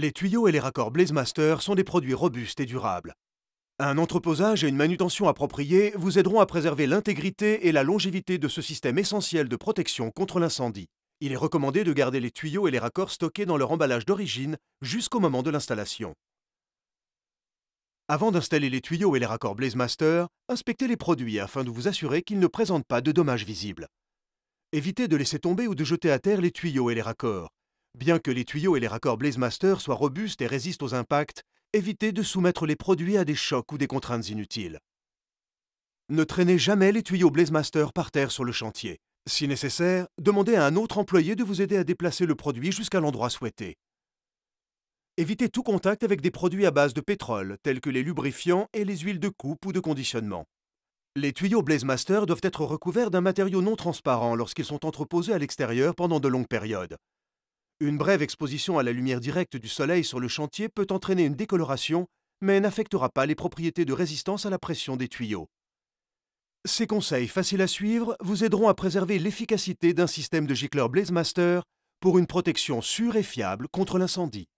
Les tuyaux et les raccords Blazemaster sont des produits robustes et durables. Un entreposage et une manutention appropriés vous aideront à préserver l'intégrité et la longévité de ce système essentiel de protection contre l'incendie. Il est recommandé de garder les tuyaux et les raccords stockés dans leur emballage d'origine jusqu'au moment de l'installation. Avant d'installer les tuyaux et les raccords Blazemaster, inspectez les produits afin de vous assurer qu'ils ne présentent pas de dommages visibles. Évitez de laisser tomber ou de jeter à terre les tuyaux et les raccords. Bien que les tuyaux et les raccords Blazemaster soient robustes et résistent aux impacts, évitez de soumettre les produits à des chocs ou des contraintes inutiles. Ne traînez jamais les tuyaux Blazemaster par terre sur le chantier. Si nécessaire, demandez à un autre employé de vous aider à déplacer le produit jusqu'à l'endroit souhaité. Évitez tout contact avec des produits à base de pétrole, tels que les lubrifiants et les huiles de coupe ou de conditionnement. Les tuyaux Blazemaster doivent être recouverts d'un matériau non transparent lorsqu'ils sont entreposés à l'extérieur pendant de longues périodes. Une brève exposition à la lumière directe du soleil sur le chantier peut entraîner une décoloration, mais n'affectera pas les propriétés de résistance à la pression des tuyaux. Ces conseils faciles à suivre vous aideront à préserver l'efficacité d'un système de gicleur BlazeMaster pour une protection sûre et fiable contre l'incendie.